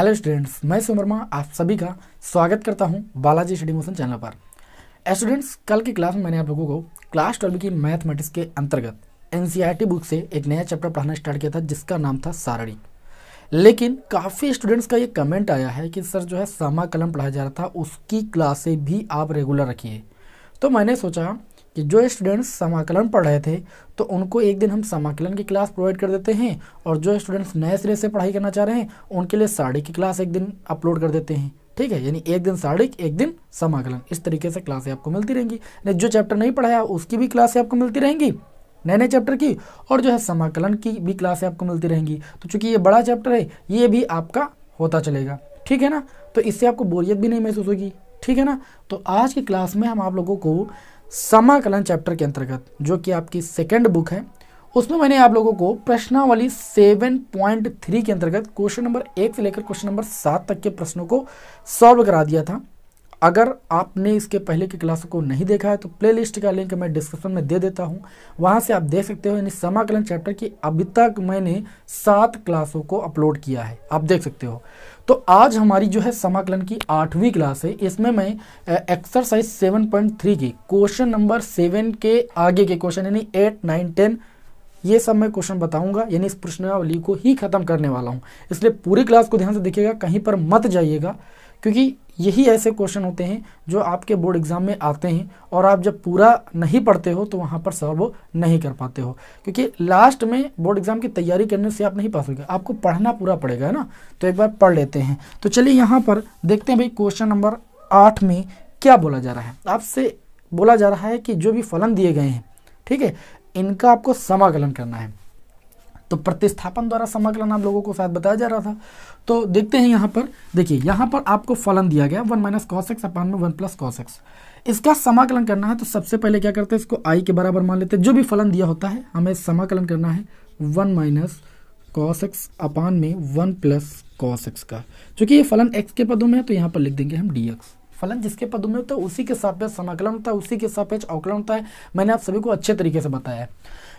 hello students मैं सुमरमा आप सभी का स्वागत करता हूं बालाजी स्टडी मोशन चैनल पर स्टूडेंट्स कल की क्लास में मैंने आप लोगों को क्लास ट्वेल्व की मैथमेटिक्स के अंतर्गत एन बुक से एक नया चैप्टर पढ़ाना स्टार्ट किया था जिसका नाम था सारणी लेकिन काफ़ी स्टूडेंट्स का ये कमेंट आया है कि सर जो है सामा कलम पढ़ाया जा रहा था उसकी क्लासें भी आप रेगुलर रखिए तो मैंने सोचा कि जो स्टूडेंट्स समाकलन पढ़ रहे थे तो उनको एक दिन हम समाकलन की क्लास प्रोवाइड कर देते हैं और जो स्टूडेंट्स नए सिरे से पढ़ाई करना चाह रहे हैं उनके लिए साड़ी की क्लास एक दिन अपलोड कर देते हैं ठीक है यानी एक दिन साड़ी एक दिन समाकलन इस तरीके से क्लासें आपको मिलती रहेंगी जो चैप्टर नहीं पढ़ाया उसकी भी क्लासें आपको मिलती रहेंगी नए नए चैप्टर की और जो है समाकलन की भी क्लासें आपको मिलती रहेंगी तो चूंकि ये बड़ा चैप्टर है ये भी आपका होता चलेगा ठीक है ना तो इससे आपको बोरियत भी नहीं महसूस होगी ठीक है ना तो आज की क्लास में हम आप लोगों को समाकलन चैप्टर के अंतर्गत जो कि आपकी सेकेंड बुक है उसमें मैंने आप लोगों को प्रश्नावली सेवन पॉइंट थ्री के अंतर्गत क्वेश्चन नंबर एक से लेकर क्वेश्चन नंबर सात तक के प्रश्नों को सॉल्व करा दिया था अगर आपने इसके पहले की क्लासों को नहीं देखा है तो प्लेलिस्ट का लिंक मैं डिस्क्रिप्शन में दे देता हूं वहां से आप देख सकते हो यानी समाकलन चैप्टर की अभी तक मैंने सात क्लासों को अपलोड किया है आप देख सकते हो तो आज हमारी जो है समाकलन की आठवीं क्लास है इसमें मैं एक्सरसाइज सेवन पॉइंट थ्री की क्वेश्चन नंबर सेवन के आगे के क्वेश्चन यानी एट नाइन टेन ये सब मैं क्वेश्चन बताऊंगा यानी इस प्रश्नावली को ही खत्म करने वाला हूं इसलिए पूरी क्लास को ध्यान से देखिएगा कहीं पर मत जाइएगा क्योंकि यही ऐसे क्वेश्चन होते हैं जो आपके बोर्ड एग्ज़ाम में आते हैं और आप जब पूरा नहीं पढ़ते हो तो वहाँ पर सर्व नहीं कर पाते हो क्योंकि लास्ट में बोर्ड एग्ज़ाम की तैयारी करने से आप नहीं पास होगा आपको पढ़ना पूरा पड़ेगा है ना तो एक बार पढ़ लेते हैं तो चलिए यहाँ पर देखते हैं भाई क्वेश्चन नंबर आठ में क्या बोला जा रहा है आपसे बोला जा रहा है कि जो भी फलन दिए गए हैं ठीक है इनका आपको समाकलन करना है तो प्रतिस्थापन द्वारा समाकलन आप लोगों को शायद बताया जा रहा था तो देखते हैं यहाँ पर देखिए यहाँ पर आपको फलन दिया गया one minus cos x upon में वन प्लस कॉस एक्स इसका समाकलन करना है तो सबसे पहले क्या करते हैं इसको आई के बराबर मान लेते हैं जो भी फलन दिया होता है हमें समाकलन करना है one minus cos x upon में वन प्लस कॉस एक्स का चूंकि ये फलन एक्स के पदों में है तो यहाँ पर लिख देंगे हम डी एक्स फलन जिसके पदों में होता है उसी के सापेक्ष समाकलन होता है उसी के सापेक्ष अवकलन होता है मैंने आप सभी को अच्छे तरीके से बताया है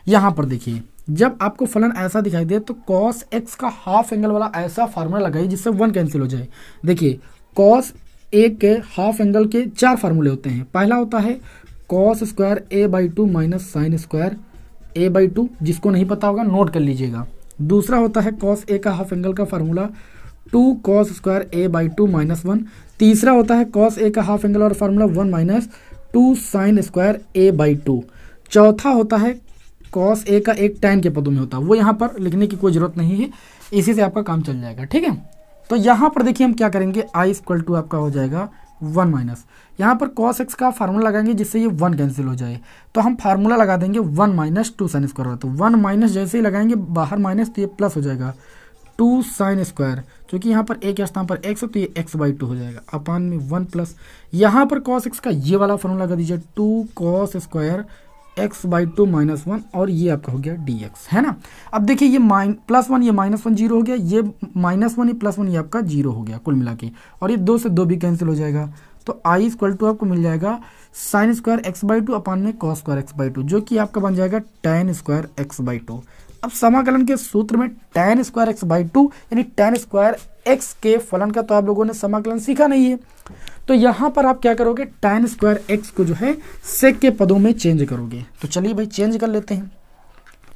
यहाँ पर देखिए जब आपको फलन ऐसा दिखाई दे तो कॉस एक्स का हाफ एंगल वाला ऐसा फार्मूला लगाइए जिससे वन कैंसिल हो जाए देखिए कॉस ए के हाफ एंगल के चार फार्मूले होते हैं पहला होता है cos square A by two minus sine square A by two जिसको नहीं पता होगा नोट कर लीजिएगा दूसरा होता है कॉस ए का हाफ एंगल का formula two cos square A by two minus one तीसरा होता है कॉस ए का हाफ एंगल और formula one minus two sine square A by two चौथा होता है कॉस ए का एक टैन के पदों में होता है वो यहाँ पर लिखने की कोई ज़रूरत नहीं है इसी से आपका काम चल जाएगा ठीक है तो यहाँ पर देखिए हम क्या करेंगे आई स्क्वल टू आपका हो जाएगा वन माइनस यहाँ पर कॉस एक्स का फार्मूला लगाएंगे जिससे ये वन कैंसिल हो जाए तो हम फार्मूला लगा देंगे one minus two sine square तो वन माइनस जैसे ही लगाएंगे बाहर माइनस तो ये प्लस हो जाएगा टू साइन स्क्वायर क्योंकि यहाँ पर एक स्थान पर एक्स तो ये एक्स बाई टू हो जाएगा अपान में वन प्लस यहाँ पर कॉस एक्स का ये वाला फार्मूला लगा दीजिए two cos square x by two minus one और ये आपका हो गया डी एक्स है ना अब देखिए ये माइन प्लस वन ये माइनस वन जीरो हो गया ये माइनस वन ये प्लस वन ये आपका जीरो हो गया कुल मिला के और ये दो से दो भी कैंसिल हो जाएगा तो आई स्क्वल टू आपको मिल जाएगा sine square x by two upon में cos square x by two जो कि आपका बन जाएगा tan square x by two अब समाकलन के सूत्र में tan square x by two यानी टेन स्क्वायर एक्स के फलन का तो आप लोगों ने समाकलन सीखा नहीं है तो यहां पर आप क्या करोगे टेन स्क्वायर एक्स को जो है सेक के पदों में चेंज करोगे तो चलिए भाई चेंज कर लेते हैं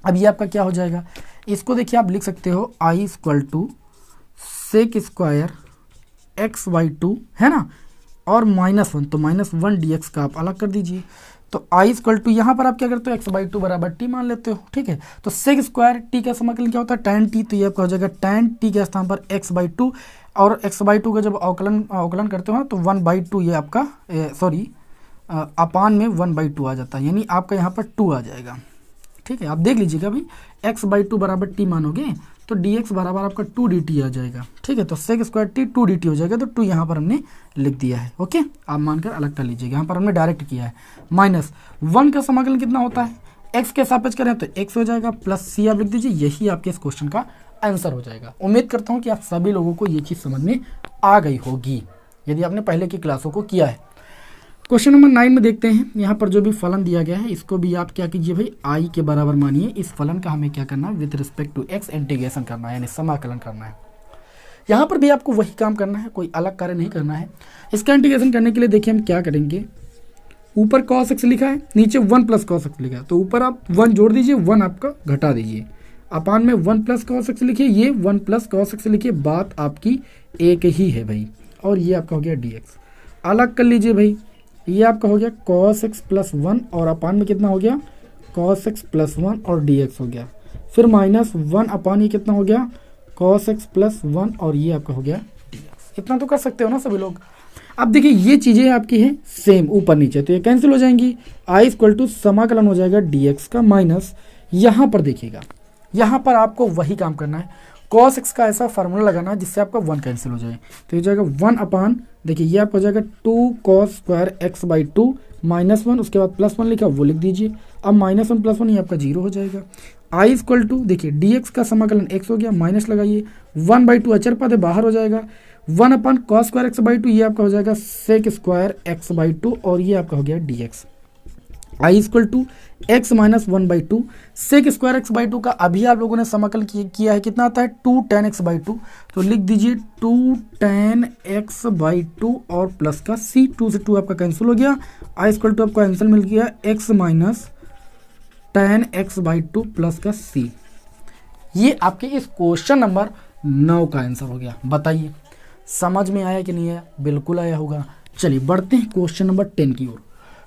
अब ये आपका क्या हो जाएगा इसको देखिए आप लिख सकते हो I equal to sec square x by two है ना और माइनस वन तो माइनस वन डी एक्स का आप अलग कर दीजिए तो आई स्क्वल टू यहाँ पर आप क्या करते हो एक्स बाई टू बराबर टी मान लेते हो ठीक है तो सेक स्क्वायर टी का समाकलन क्या होता है टेन टी तो ये आपका हो जाएगा टेन टी के स्थान पर एक्स बाई टू और एक्स बाई टू का जब अवकलन अवकलन करते हो तो वन बाई टू ये आपका सॉरी अपान में वन बाई टू आ जाता है यानी आपका यहाँ पर टू आ जाएगा ठीक है आप देख लीजिएगा भाई एक्स बाई टू बराबर टी मानोगे तो डी एक्स बराबर आपका टू डी टी आ जाएगा ठीक है तो sec square T two D T हो जाएगा तो टू यहाँ पर हमने लिख दिया है ओके आप मानकर अलग कर लीजिएगा यहाँ पर हमने डायरेक्ट किया है माइनस वन का समाकलन कितना होता है एक्स के सापेक्ष करें तो एक्स हो जाएगा प्लस सी आप लिख दीजिए यही आपके इस क्वेश्चन का आंसर हो जाएगा उम्मीद करता हूँ कि आप सभी लोगों को ये चीज़ समझ में आ गई होगी यदि आपने पहले की क्लासों को किया है क्वेश्चन नंबर नाइन में देखते हैं यहाँ पर जो भी फलन दिया गया है इसको भी आप क्या कीजिए भाई आई के बराबर मानिए इस फलन का हमें क्या करना है with respect to x integration करना है यानी समाकलन करना है यहाँ पर भी आपको वही काम करना है कोई अलग कार्य नहीं करना है इसका इंटीग्रेशन करने के लिए देखिए हम क्या करेंगे ऊपर कॉस एक्स लिखा है नीचे वन प्लस कॉस एक्स लिखा है तो ऊपर आप वन जोड़ दीजिए वन आपका घटा दीजिए अपान में वन प्लस कॉस एक्स लिखिए ये वन प्लस कॉस एक्स लिखिए बात आपकी एक ही है भाई और ये आपका हो गया डी एक्स अलग कर लीजिए भाई ये आपका हो गया कॉस एक्स प्लस वन और अपान में कितना हो गया कॉस एक्स प्लस वन और डी एक्स हो गया फिर माइनस वन अपान ये कितना हो गया कॉस एक्स प्लस वन और ये आपका हो गया डी एक्स इतना तो कर सकते हो ना सभी लोग अब देखिए ये चीज़ें आपकी हैं सेम ऊपर नीचे तो ये कैंसिल हो जाएंगी आई इक्वल टू समाकलन हो जाएगा डी एक्स का माइनस यहाँ पर देखिएगा यहाँ पर आपको वही काम करना है कॉस एक्स का ऐसा फार्मूला लगाना है जिससे आपका वन कैंसिल हो जाए तो ये जाएगा वन अपान देखिए ये आपका जाएगा two cos square x by two minus one उसके बाद प्लस वन लिखा वो लिख दीजिए अब माइनस वन प्लस वन ये आपका जीरो हो जाएगा आई इक्वल टू देखिए डी एक्स का समाकलन एक्स हो गया माइनस लगाइए वन बाई टू अचर पद बाहर हो जाएगा one upon cos square x by two ये आपका हो जाएगा sec square x by two और ये आपका हो गया d x I equal to x minus one by two sec square x by two का अभी आप लोगों ने समाकल किया है कितना आता है to ten x by to तो लिख दीजिए to ten x by two और प्लस का सी टू से टू आपका कैंसिल हो गया आई स्क्वल टू आपको आंसर मिल गया x minus ten x by two plus का सी ये आपके इस क्वेश्चन नंबर नौ का आंसर हो गया बताइए समझ में आया कि नहीं आया बिल्कुल आया होगा चलिए बढ़ते हैं क्वेश्चन नंबर टेन की ओर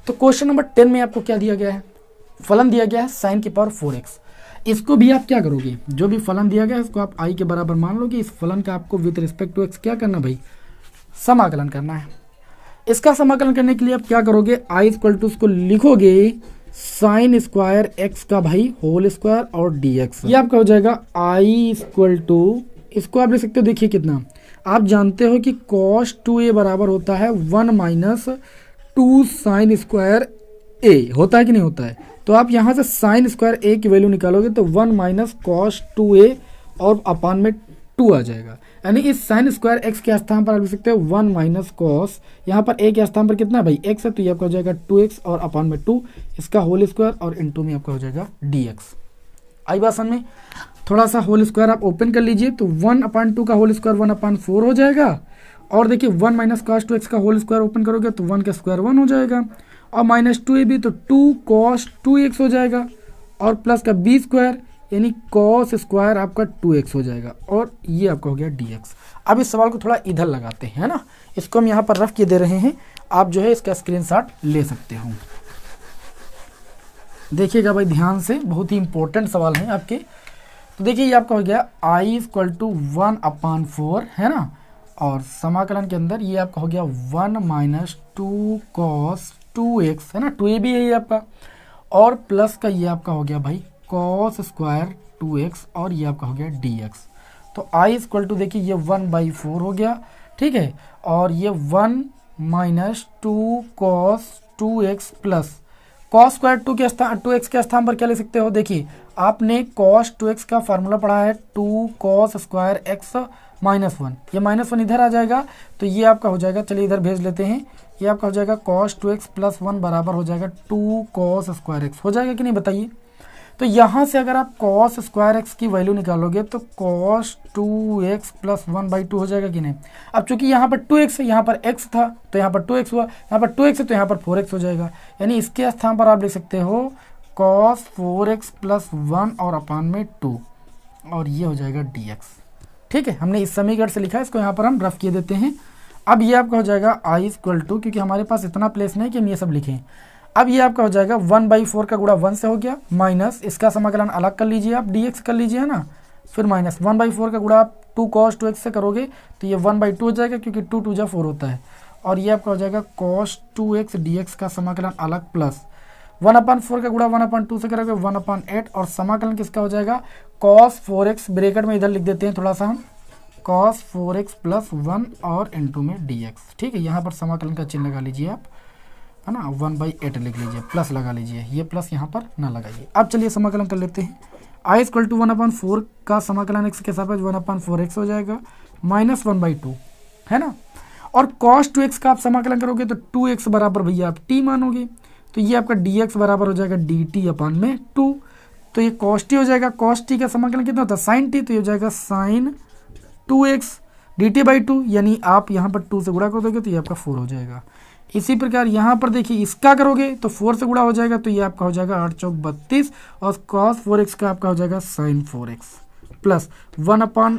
तो क्वेश्चन नंबर टेन में आपको क्या दिया गया है फलन दिया गया है साइन की पावर फोर एक्स इसको भी आप क्या करोगे जो भी फलन दिया गया है इसको आप आई के बराबर मान लो कि इस फलन का आपको विथ रिस्पेक्ट टू एक्स क्या करना भाई समाकलन करना है इसका समाकलन करने के लिए आप क्या करोगे आई इक्वल टू उसको लिखोगे साइन स्क्वायर एक्स का भाई होल स्क्वायर और डी एक्स ये आपका हो जाएगा आई इक्वल टू इसको आप लिख सकते हो देखिए कितना आप जानते हो कि कॉस टू ए बराबर होता है one minus two sine square a होता है कि नहीं होता है तो आप यहां से साइन स्क्वायर ए की वैल्यू निकालोगे तो one minus cos two a और अपान में टू आ जाएगा यानी इस साइन स्क्वायर एक्स के स्थान पर आप लिख सकते हो वन माइनस कॉस यहाँ पर ए के स्थान पर कितना है भाई एक्स है तो ये आपका हो जाएगा टू एक्स और अपान में टू इसका होल स्क्वायर और इंटू में आपका हो जाएगा डी एक्स आई बात समझ में थोड़ा सा होल स्क्वायर आप ओपन कर लीजिए तो वन अपान टू का whole square one upon four हो जाएगा और देखिए one minus cos two x का होल स्क्वायर ओपन करोगे तो वन का स्क्वायर वन हो जाएगा और माइनस टू ए बी तो टू कॉस टू एक्स हो जाएगा और प्लस का बी स्क्वायर यानी कॉस स्क्वायर आपका टू एक्स हो जाएगा और ये आपका हो गया डी एक्स अब इस सवाल को थोड़ा इधर लगाते हैं है ना इसको हम यहाँ पर रफ के दे रहे हैं आप जो है इसका स्क्रीनशॉट ले सकते हो देखिएगा भाई ध्यान से बहुत ही इंपॉर्टेंट सवाल है आपके तो देखिए ये आपका हो गया I equal to one upon four है ना और समाकलन के अंदर ये आपका हो गया one minus two cos two x है ना टू ए भी है ये आपका और प्लस का ये आपका हो गया भाई कॉस स्क्वायर टू एक्स और ये आपका हो गया डी एक्स तो आई इक्वल टू देखिए ये वन बाई फोर हो गया ठीक है और ये one minus two cos two x plus cos square two के स्थान टू एक्स के स्थान पर क्या ले सकते हो देखिए आपने कॉस टू एक्स का फार्मूला पढ़ा है two cos square x minus one ये माइनस वन इधर आ जाएगा तो ये आपका हो जाएगा चलिए इधर भेज लेते हैं ये आपका हो जाएगा cos two x plus one बराबर हो जाएगा टू कॉस स्क्वायर एक्स हो जाएगा कि नहीं बताइए तो यहाँ से अगर आप कॉस स्क्वायर एक्स की वैल्यू निकालोगे तो cos two x plus one by two हो जाएगा कि नहीं अब चूंकि यहाँ पर टू एक्स है यहाँ पर एक्स था तो यहाँ पर टू एक्स हुआ यहाँ पर टू एक्स है तो यहाँ पर फोर एक्स हो जाएगा यानी इसके स्थान पर आप लिख सकते हो cos four x plus one और अपान में टू और ये हो जाएगा डी एक्स ठीक है हमने इस समीकरण से लिखा है इसको यहाँ पर हम रफ किए देते हैं अब ये आपका हो जाएगा आई इक्वल टू क्योंकि हमारे पास इतना प्लेस नहीं कि हम ये सब लिखें अब ये आपका हो जाएगा वन बाई फोर का गुड़ा वन से हो गया माइनस इसका समाकलन अलग कर लीजिए आप डी एक्स कर लीजिए है ना फिर माइनस वन बाई फोर का गुड़ा आप टू कॉस टू एक्स से करोगे तो ये वन बाई टू हो जाएगा क्योंकि टू टू जा फोर होता है और ये आपका हो जाएगा cos two x d x का समाकलन अलग प्लस वन अपॉइंट फोर का गुड़ा वन अपॉइंट टू से करोगे वन अपॉइंट एट और समाकलन किसका हो जाएगा कॉस फोर एक्स ब्रेकेट में इधर लिख देते हैं थोड़ा सा हम cos four x plus one और टू में डी एक्स ठीक है यहाँ पर समाकलन का चिन्ह लगा लीजिए आप है ना वन बाई एट लिख लीजिए प्लस लगा लीजिए ये प्लस यहाँ पर ना लगाइए अब चलिए समाकलन कर लेते हैं I equal to one upon four का समाकलन एक्स के साथ वन अपॉन फोर एक्स हो जाएगा माइनस वन बाई टू है ना और कॉस टू एक्स का आप समाकलन करोगे तो टू एक्स बराबर भैया आप टी मानोगे तो ये आपका डी एक्स बराबर हो जाएगा डी टी अपन में टू तो ये कॉस्टी टी हो जाएगा कॉस्टी टी का समाकलन कितना होता है साइन टी तो ये हो जाएगा sine two x d t by two यानी आप यहाँ पर टू से गुड़ा कर दोगे तो ये आपका फोर हो जाएगा इसी प्रकार यहाँ पर देखिए इसका करोगे तो फोर से गुड़ा हो जाएगा तो ये आपका हो जाएगा आठ चौक बत्तीस और कॉस फोर एक्स का आपका हो जाएगा sine four x plus one upon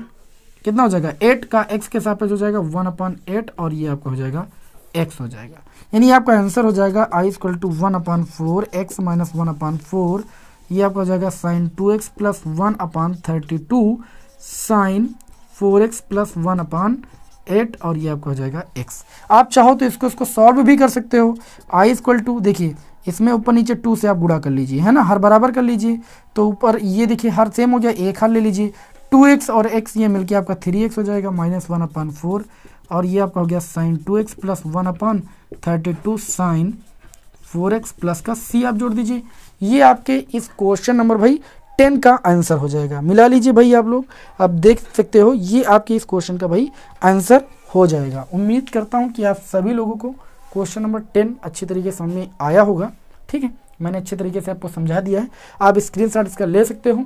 कितना हो जाएगा एट का एक्स के साथ हो जाएगा वन अपॉन एट और ये आपका हो जाएगा एक्स हो जाएगा यानी आपका आंसर हो जाएगा I equal to one upon four x minus one upon four ये आपका हो जाएगा sine two x plus one upon thirty two sine four x plus one upon eight और ये आपका हो जाएगा एक्स आप चाहो तो इसको इसको सॉल्व भी कर सकते हो आई इक्वल टू देखिए इसमें ऊपर नीचे टू से आप गुड़ा कर लीजिए है ना हर बराबर कर लीजिए तो ऊपर ये देखिए हर सेम हो गया एक हर ले लीजिए टू एक्स और एक्स ये मिलके आपका थ्री एक्स हो जाएगा माइनस वन अपॉन फोर और ये आपका हो गया sign two x plus one upon thirty two sine four x plus का सी आप जोड़ दीजिए ये आपके इस क्वेश्चन नंबर भाई टेन का आंसर हो जाएगा मिला लीजिए भाई आप लोग आप देख सकते हो ये आपके इस क्वेश्चन का भाई आंसर हो जाएगा उम्मीद करता हूँ कि आप सभी लोगों को क्वेश्चन नंबर टेन अच्छी तरीके से समझ में आया होगा ठीक है मैंने अच्छे तरीके से आपको समझा दिया है आप स्क्रीनशॉट इसका ले सकते हो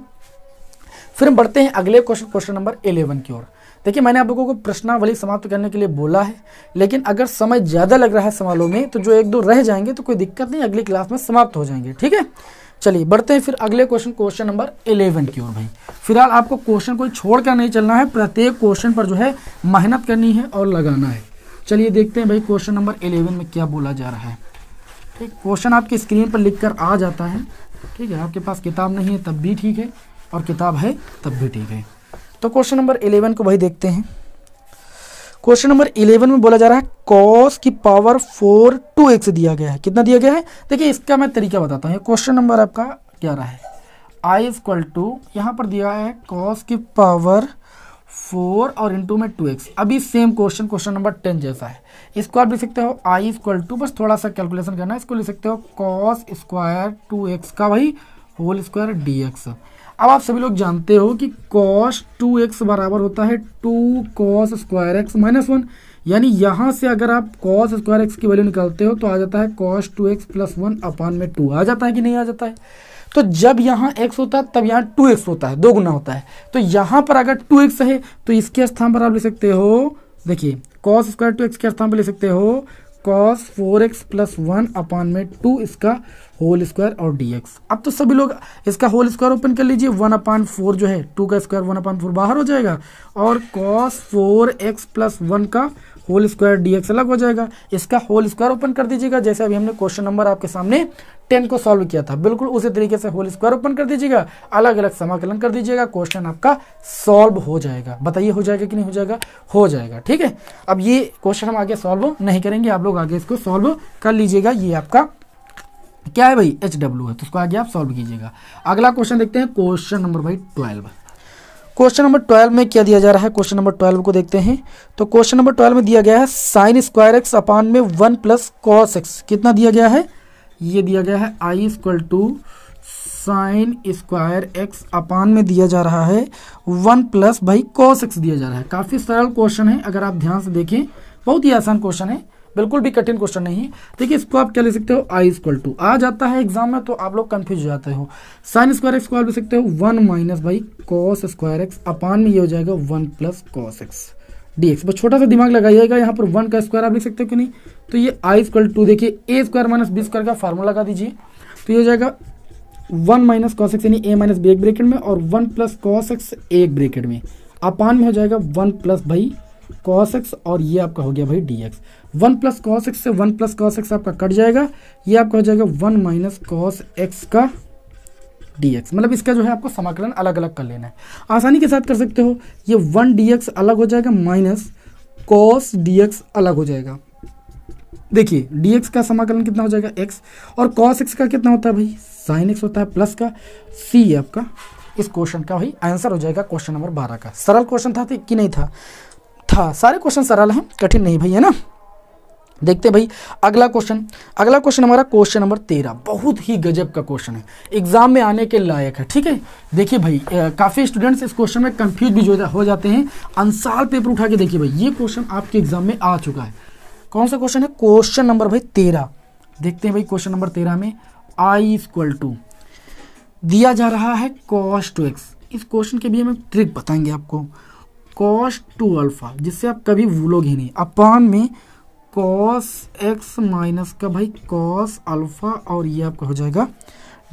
फिर हम बढ़ते हैं अगले क्वेश्चन क्वेश्चन नंबर एलेवन की ओर देखिए मैंने आप लोगों को प्रश्नावली समाप्त करने के लिए बोला है लेकिन अगर समय ज़्यादा लग रहा है सवालों में तो जो एक दो रह जाएंगे तो कोई दिक्कत नहीं अगली क्लास में समाप्त हो जाएंगे ठीक है चलिए बढ़ते हैं फिर अगले क्वेश्चन क्वेश्चन नंबर इलेवन की ओर भाई फिलहाल आपको क्वेश्चन कोई छोड़ कर नहीं चलना है प्रत्येक क्वेश्चन पर जो है मेहनत करनी है और लगाना है चलिए देखते हैं भाई क्वेश्चन नंबर इलेवन में क्या बोला जा रहा है ठीक क्वेश्चन आपकी स्क्रीन पर लिख कर आ जाता है ठीक है आपके पास किताब नहीं है तब भी ठीक है और किताब है तब भी ठीक है तो क्वेश्चन नंबर इलेवन को वही देखते हैं क्वेश्चन नंबर इलेवन में बोला जा रहा है कॉस की पावर फोर टू एक्स दिया गया है कितना दिया गया है देखिए इसका मैं तरीका बताता हूँ क्वेश्चन नंबर आपका ग्यारह है आई इक्वल टू यहाँ पर दिया है कॉस की पावर फोर और इंटू में टू एक्स अभी same question question number ten जैसा है इसको आप लिख सकते हो आई इक्वल टू बस थोड़ा सा कैलकुलेशन करना है इसको लिख सकते हो कॉस स्क्वायर टू एक्स का वही होल स्क्वायर डी एक्स अब आप सभी लोग जानते हो कि कॉस टू एक्स बराबर होता है two cos square x minus one यानी यहाँ से अगर आप कॉस स्क्वायर एक्स की वैल्यू निकालते हो तो आ जाता है cos two x plus one upon में टू आ जाता है कि नहीं आ जाता है तो जब यहाँ x होता है तब यहाँ टू एक्स होता है दो गुना होता है तो यहाँ पर अगर टू एक्स है तो इसके स्थान पर आप ले सकते हो देखिए कॉस स्क्वायर टू एक्स के स्थान पर ले सकते हो cos four x plus one upon में टू इसका होल स्क्वायर और डी एक्स अब तो सभी लोग इसका होल स्क्वायर ओपन कर लीजिए वन अपान फोर जो है टू का स्क्वायर वन अपॉन फोर बाहर हो जाएगा और cos four x plus one का होल स्क्वायर डीएक्स अलग हो जाएगा इसका होल स्क्वायर ओपन कर दीजिएगा जैसे अभी हमने क्वेश्चन नंबर आपके सामने टेन को सॉल्व किया था बिल्कुल उसी तरीके से होल स्क्वायर ओपन कर दीजिएगा अलग अलग समाकलन कर दीजिएगा क्वेश्चन आपका सॉल्व हो जाएगा बताइए हो जाएगा कि नहीं हो जाएगा हो जाएगा ठीक है अब ये क्वेश्चन हम आगे सॉल्व नहीं करेंगे आप लोग आगे इसको सॉल्व कर लीजिएगा ये आपका क्या है भाई एच डब्ल्यू है तो उसको आगे आप सॉल्व कीजिएगा अगला क्वेश्चन देखते हैं क्वेश्चन नंबर भाई ट्वेल्व क्वेश्चन नंबर ट्वेल्व में क्या दिया जा रहा है क्वेश्चन नंबर ट्वेल्व को देखते हैं तो क्वेश्चन नंबर ट्वेल्व में दिया गया है साइन स्क्वायर एक्स अपान में वन प्लस कॉस एक्स कितना दिया गया है ये दिया गया है I equal to sine square x upon में दिया जा रहा है वन प्लस भाई कॉस एक्स दिया जा रहा है काफ़ी सरल क्वेश्चन है अगर आप ध्यान से देखें बहुत ही आसान क्वेश्चन है बिल्कुल भी कठिन क्वेश्चन नहीं है देखिए इसको आप क्या ले सकते हो आई इक्वल टू आ जाता है एग्जाम में तो आप लोग कंफ्यूज हो जाते हो साइन स्क्वायर एक्स को आप ले सकते हो वन माइनस भाई कॉस स्क्वायर एक्स अपान में ये हो जाएगा one plus cos x d x बस छोटा सा दिमाग लगाइएगा यहाँ पर वन का स्क्वायर आप लिख सकते हो कि नहीं तो ये आई स्क्वल टू देखिए a square minus b square का फार्मूला लगा दीजिए तो ये हो जाएगा वन माइनस कॉस एक्स यानी ए माइनस बी एक ब्रेकेट में और वन प्लस कॉस एक्स एक ब्रेकेट में अपान में हो जाएगा वन प्लस भाई कॉस एक्स और ये आपका हो गया भाई d x one plus cos x से वन प्लस कॉस एक्स आपका कट जाएगा ये आपका हो जाएगा वन माइनस कॉस एक्स का डी एक्स मतलब इसका जो है आपको समाकलन अलग अलग कर लेना है आसानी के साथ कर सकते हो ये वन डी एक्स अलग हो जाएगा माइनस कॉस डी एक्स अलग हो जाएगा देखिए डी एक्स का समाकलन कितना हो जाएगा एक्स और कॉस एक्स का कितना होता है भाई साइन एक्स होता है प्लस का सी आपका इस क्वेश्चन का भाई आंसर हो जाएगा क्वेश्चन नंबर बारह का सरल क्वेश्चन था कि नहीं था था सारे क्वेश्चन सरल हैं कठिन नहीं भाई है ना देखते भाई अगला क्वेश्चन अगला क्वेश्चन हमारा क्वेश्चन नंबर तेरह बहुत ही गजब का क्वेश्चन है एग्जाम में आने के लायक है ठीक है देखिए भाई काफ़ी स्टूडेंट्स इस क्वेश्चन में कंफ्यूज भी हो जाते हैं अनसाल पेपर उठा के देखिए भाई ये क्वेश्चन आपके एग्जाम में आ चुका है कौन सा क्वेश्चन है क्वेश्चन नंबर भाई तेरह देखते हैं भाई क्वेश्चन नंबर तेरह में आई इक्वल टू दिया जा रहा है कॉस टू एक्स इस क्वेश्चन के भी हमें ट्रिक बताएंगे आपको कॉस टू अल्फा जिससे आप कभी भूलोगे नहीं अपान में कॉस एक्स माइनस का भाई कॉस अल्फा और ये आपका हो जाएगा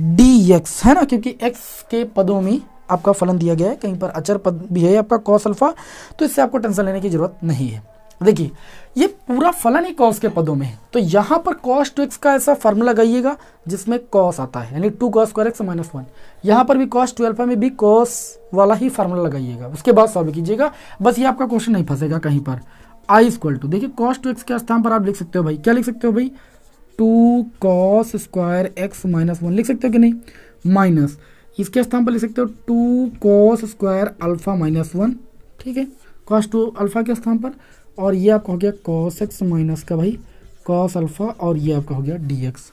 डी एक्स है ना क्योंकि एक्स के पदों में आपका फलन दिया गया है कहीं पर अचर पद भी है आपका कॉस अल्फा तो इससे आपको टेंशन लेने की जरूरत नहीं है देखिए ये पूरा फलन ही कॉस के पदों में है तो यहाँ पर कॉस टू एक्स का ऐसा फॉर्मूला लगाइएगा जिसमें कॉस आता है यानी two cos square x minus one यहाँ पर भी कॉस टू में भी कॉस वाला ही फार्मूला लगाइएगा उसके बाद सॉल्व कीजिएगा बस ये आपका क्वेश्चन नहीं फंसेगा कहीं पर आई स्क्वल टू देखिए कॉस टू एक्स के स्थान पर आप लिख सकते हो भाई क्या लिख सकते हो भाई two cos square x minus one लिख सकते हो कि नहीं माइनस इसके स्थान पर लिख सकते हो two cos square alpha minus one ठीक है कॉस टू अल्फा के स्थान पर और ये आपका हो गया कॉस एक्स माइनस का भाई कॉस अल्फ़ा और ये आपका हो गया d x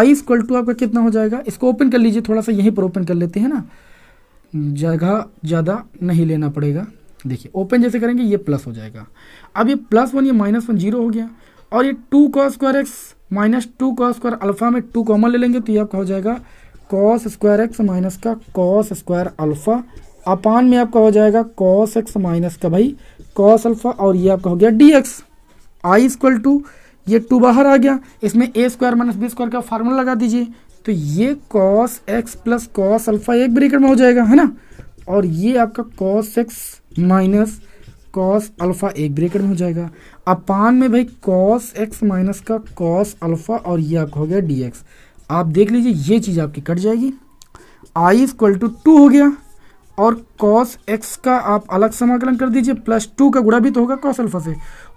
I equal to आपका कितना हो जाएगा इसको ओपन कर लीजिए थोड़ा सा यहीं पर ओपन कर लेते हैं ना जगह ज़्यादा नहीं लेना पड़ेगा देखिए ओपन जैसे करेंगे ये प्लस हो जाएगा अब ये प्लस वन ये माइनस वन जीरो हो गया और ये two cos square x minus two cos square alpha में टू कॉमन ले लेंगे तो ये आपका हो जाएगा कॉस स्क्वायर एक्स माइनस का कॉस स्क्वायर अल्फ़ा अपान में आपका हो जाएगा कॉस एक्स माइनस का भाई कॉस अल्फा और ये आपका हो गया d x I equal to ये टू बाहर आ गया इसमें a square minus b square का फार्मूला लगा दीजिए तो ये cos x plus cos alpha एक ब्रेकेट में हो जाएगा है ना और ये आपका cos x minus cos alpha एक ब्रेकेट में हो जाएगा अपान में भाई कॉस एक्स माइनस का कॉस अल्फा और ये आपका हो गया डी एक्स आप देख लीजिए ये चीज़ आपकी कट जाएगी आई स्क्वल टू टू हो गया और कॉस एक्स का आप अलग समाकलन कर दीजिए प्लस टू का गुड़ा भी तो होगा कॉस अल्फा से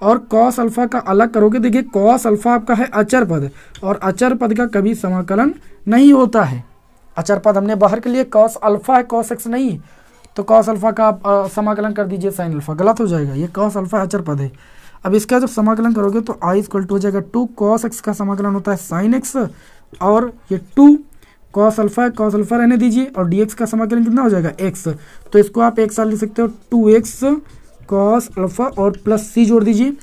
और कॉस अल्फा का अलग करोगे देखिए कॉस अल्फा आपका है अचर पद और अचर पद का कभी समाकलन नहीं होता है अचर पद हमने बाहर के लिए कॉस अल्फा है कॉस एक्स नहीं तो कॉस अल्फा का आप समाकलन कर दीजिए साइन अल्फा गलत हो जाएगा ये कॉस अल्फा अचर पद है अब इसका जब समाकलन करोगे तो आई इक्वल टू हो जाएगा टू कॉस एक्स का समाकलन होता है साइन एक्स और ये two cos alpha cos alpha रहने दीजिए और डी का समाकलन कितना हो जाएगा एक्स तो इसको आप एक साल लिख सकते हो टू एक्स कॉस अल्फा और प्लस सी जोड़ दीजिए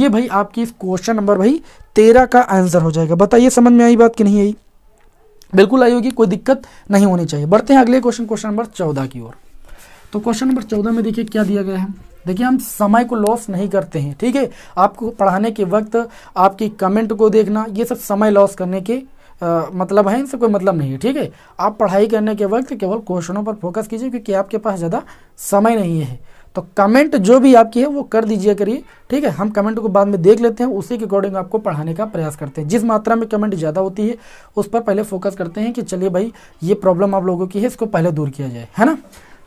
ये भाई आपकी इस क्वेश्चन नंबर भाई तेरह का आंसर हो जाएगा बताइए समझ में आई बात कि नहीं आई बिल्कुल आई होगी कोई दिक्कत नहीं होनी चाहिए बढ़ते हैं अगले क्वेश्चन क्वेश्चन नंबर चौदह की ओर तो क्वेश्चन नंबर चौदह में देखिए क्या दिया गया है देखिए हम समय को लॉस नहीं करते हैं ठीक है आपको पढ़ाने के वक्त आपकी कमेंट को देखना ये सब समय लॉस करने के आ, मतलब है इनसे कोई मतलब नहीं है ठीक है आप पढ़ाई करने के वक्त केवल क्वेश्चनों पर फोकस कीजिए क्योंकि आपके पास ज़्यादा समय नहीं है तो कमेंट जो भी आपकी है वो कर दीजिए करिए ठीक है हम कमेंट को बाद में देख लेते हैं उसी के अकॉर्डिंग आपको पढ़ाने का प्रयास करते हैं जिस मात्रा में कमेंट ज़्यादा होती है उस पर पहले फोकस करते हैं कि चलिए भाई ये प्रॉब्लम आप लोगों की है इसको पहले दूर किया जाए है ना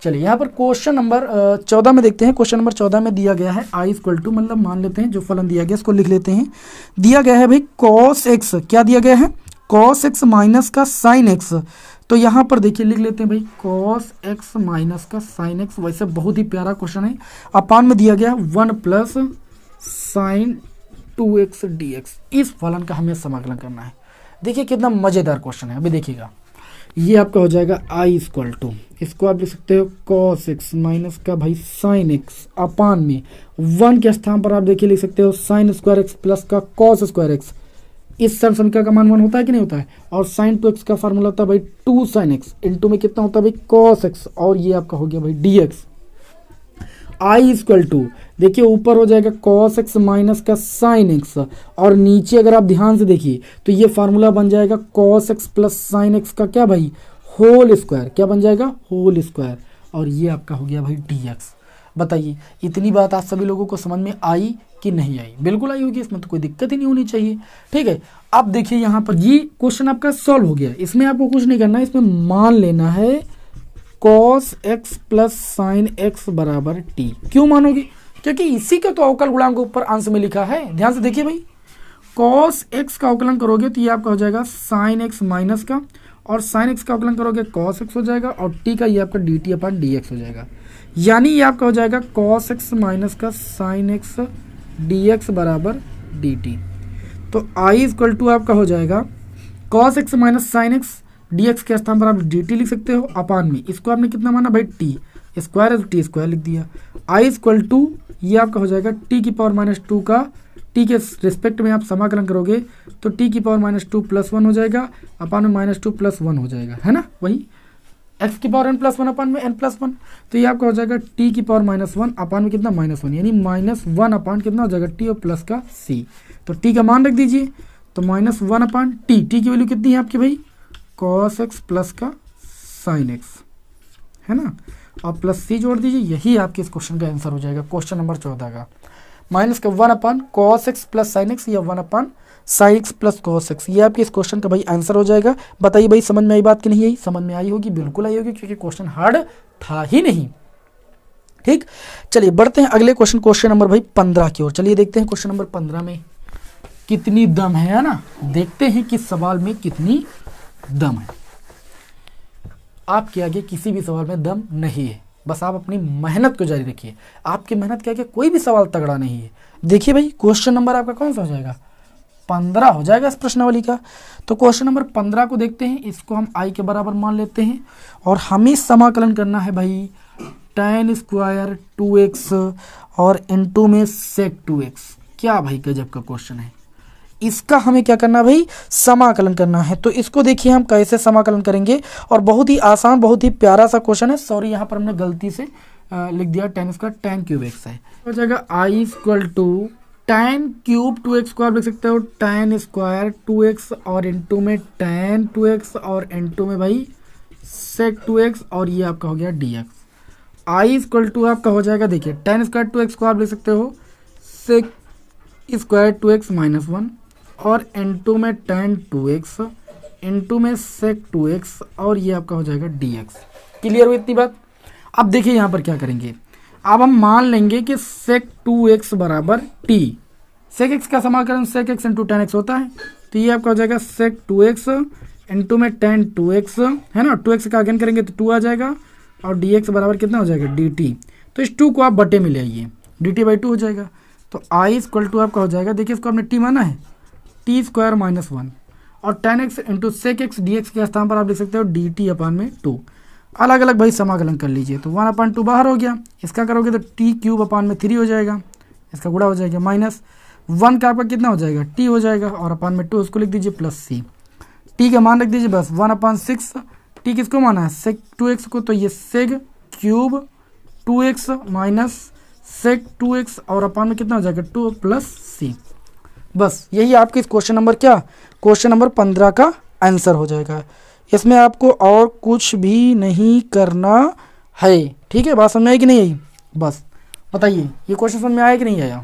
चलिए यहाँ पर क्वेश्चन नंबर चौदह में देखते हैं क्वेश्चन नंबर चौदह में दिया गया है आई इक्वल टू मतलब मान लेते हैं जो फलन दिया गया इसको लिख लेते हैं दिया गया है भाई कॉस एक्स क्या दिया गया है कॉस एक्स माइनस का साइन एक्स तो यहाँ पर देखिए लिख लेते हैं भाई कॉस एक्स माइनस का साइन एक्स वैसे बहुत ही प्यारा क्वेश्चन है अपान में दिया गया one plus sine two x d x इस फलन का हमें समाकलन करना है देखिए कितना मज़ेदार क्वेश्चन है अभी देखिएगा ये आपका हो जाएगा आई स्क्वल टू इसको आप लिख सकते हो कॉस एक्स माइनस का भाई साइन एक्स अपान में वन के स्थान पर आप देखिए लिख सकते हो साइन स्क्वायर एक्स प्लस का कॉस स्क्वायर एक्स इस सर संख्या का मान वन होता है कि नहीं होता है और साइन टू एक्स का फॉर्मूला होता है भाई two sine x into में कितना होता है भाई कॉस एक्स और ये आपका हो गया भाई d x I equal to देखिए ऊपर हो जाएगा कॉस एक्स माइनस का साइन एक्स और नीचे अगर आप ध्यान से देखिए तो ये फार्मूला बन जाएगा cos x plus sine x का क्या भाई होल स्क्वायर क्या बन जाएगा होल स्क्वायर और ये आपका हो गया भाई डी एक्स बताइए इतनी बात आप सभी लोगों को समझ में आई कि नहीं आई बिल्कुल आई होगी इसमें तो कोई दिक्कत ही नहीं होनी चाहिए ठीक है अब देखिए यहाँ पर ये क्वेश्चन आपका सॉल्व हो गया इसमें आपको कुछ नहीं करना है इसमें मान लेना है cos x plus sine x बराबर टी क्यों मानोगे क्योंकि इसी का तो अवकल गुणांक ऊपर अंश में लिखा है ध्यान से देखिए भाई कॉस एक्स का अवकलन करोगे तो ये आपका हो जाएगा साइन एक्स माइनस का और साइन एक्स का अवकलन करोगे कॉस एक्स हो जाएगा और टी का ये आपका d t upon d x हो जाएगा यानी ये आपका हो जाएगा कॉस एक्स माइनस का साइन एक्स डी एक्स बराबर डी टी तो आई इक्वल टू आपका हो जाएगा cos x minus sine x d x के स्थान पर आप डी टी लिख सकते हो अपान में इसको आपने कितना माना भाई टी स्क्वायर टी स्क्वायर लिख दिया आई इक्वल टू ये आपका हो जाएगा टी की पावर माइनस टू का टी के रिस्पेक्ट में आप समाकलन करोगे तो टी की power minus two plus one हो जाएगा अपान में माइनस टू प्लस वन हो जाएगा है ना वही एक्स की power n plus one upon में एन प्लस वन तो ये आपका हो जाएगा टी की पावर माइनस वन अपान में कितना माइनस वन यानी माइनस वन अपान कितना हो जाएगा टी और प्लस का सी तो टी का मान रख दीजिए तो minus one upon t t की वैल्यू कितनी है आपके भाई कॉस एक्स प्लस का साइन एक्स है ना और प्लस सी जोड़ दीजिए यही आपके इस क्वेश्चन का आंसर हो जाएगा क्वेश्चन नंबर चौदह का माइनस का one upon cos x plus sine x या one upon x plus cos x ये आपके इस क्वेश्चन का भाई आंसर हो जाएगा बताइए भाई समझ में आई बात कि नहीं आई समझ में आई होगी बिल्कुल आई होगी क्योंकि क्वेश्चन हार्ड था ही नहीं ठीक चलिए बढ़ते हैं अगले क्वेश्चन क्वेश्चन नंबर भाई पंद्रह की ओर चलिए देखते हैं क्वेश्चन नंबर पंद्रह में कितनी दम है ना देखते हैं किस सवाल में कितनी दम है आपके आगे किसी भी सवाल में दम नहीं है बस आप अपनी मेहनत को जारी रखिए आपकी मेहनत के आगे कोई भी सवाल तगड़ा नहीं है देखिए भाई क्वेश्चन नंबर आपका कौन सा हो जाएगा पंद्रह हो जाएगा इस प्रश्नावली का तो क्वेश्चन नंबर पंद्रह को देखते हैं इसको हम आई के बराबर मान लेते हैं और हमें समाकलन करना है भाई टेन स्क्वायर टू एक्स और इनटू में सेक टू एक्स क्या भाई गजब का क्वेश्चन है इसका हमें क्या करना भाई समाकलन करना है तो इसको देखिए हम कैसे समाकलन करेंगे और बहुत ही आसान बहुत ही प्यारा सा क्वेश्चन है सॉरी यहाँ पर हमने गलती से लिख दिया tan square tan cube x है I equal to tan cube two x square लिख सकते हो टेन स्क्वायर टू एक्स और इंटू में टेन टू एक्स और इंटू में भाई सेक टू एक्स और ये आपका हो गया d x I equal to आपका हो जाएगा देखिए tan square two x square लिख सकते हो sec square two x minus one और इंटू में टेन टू एक्स इंटू में सेक टू एक्स और ये आपका हो जाएगा डी एक्स क्लियर हुई इतनी बात अब देखिए यहाँ पर क्या करेंगे अब हम मान लेंगे कि सेक टू एक्स बराबर टी सेक एक्स का समाकलन sec x into tan x होता है तो ये आपका हो जाएगा सेक टू एक्स इंटू में टेन टू एक्स है ना टू एक्स का अगेन करेंगे तो टू आ जाएगा और डी एक्स बराबर कितना हो जाएगा डी टी तो इस टू को आप बटे में ले आइए डी टी बाई टू हो जाएगा तो आई इक्वल टू आपका हो जाएगा देखिए इसको आपने टी माना है टी स्क्वायर माइनस वन और tan x into sec x d x के स्थान पर आप लिख सकते हो डी टी अपान में टू अलग अलग भाई समाकलन कर लीजिए तो वन अपान टू बाहर हो गया इसका करोगे तो टी क्यूब अपान में थ्री हो जाएगा इसका गुड़ा हो जाएगा माइनस वन का आपका कितना हो जाएगा टी हो जाएगा और अपान में टू उसको लिख दीजिए प्लस सी टी का मान रख दीजिए बस वन अपान सिक्स टी किसको माना है सेक टू एक्स को तो ये sec cube two x minus sec two x और अपान में कितना हो जाएगा टू प्लस सी बस यही आपके क्वेश्चन नंबर क्या क्वेश्चन नंबर पंद्रह का आंसर हो जाएगा इसमें आपको और कुछ भी नहीं करना है ठीक है बात समझ में आई कि नहीं आई बस बताइए ये क्वेश्चन समझ में आया कि नहीं आया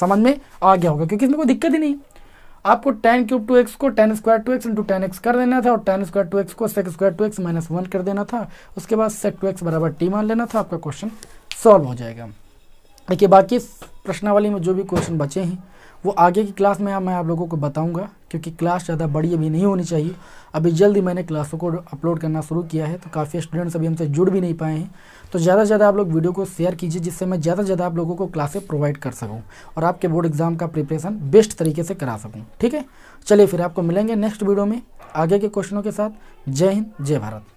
समझ में आ गया होगा क्योंकि इसमें कोई दिक्कत ही नहीं आपको टेन क्यूब टू एक्स को tan square two x into tan x कर देना था और टेन स्क्वायर टू एक्स को sec square two x minus one कर देना था उसके बाद सेक टू एक्स बराबर टी मान लेना था आपका क्वेश्चन सॉल्व हो जाएगा देखिए बाकी प्रश्नावली में जो भी क्वेश्चन बचे हैं वो आगे की क्लास में मैं आप लोगों को बताऊंगा क्योंकि क्लास ज़्यादा बड़ी अभी नहीं होनी चाहिए अभी जल्दी मैंने क्लासों को अपलोड करना शुरू किया है तो काफ़ी स्टूडेंट्स अभी हमसे जुड़ भी नहीं पाए हैं तो ज़्यादा से ज़्यादा आप लोग वीडियो को शेयर कीजिए जिससे मैं ज़्यादा से ज़्यादा आप लोगों को क्लासें प्रोवाइड कर सकूँ और आपके बोर्ड एग्ज़ाम का प्रिपरेशन बेस्ट तरीके से करा सकूँ ठीक है चलिए फिर आपको मिलेंगे नेक्स्ट वीडियो में आगे के क्वेश्चनों के साथ जय हिंद जय भारत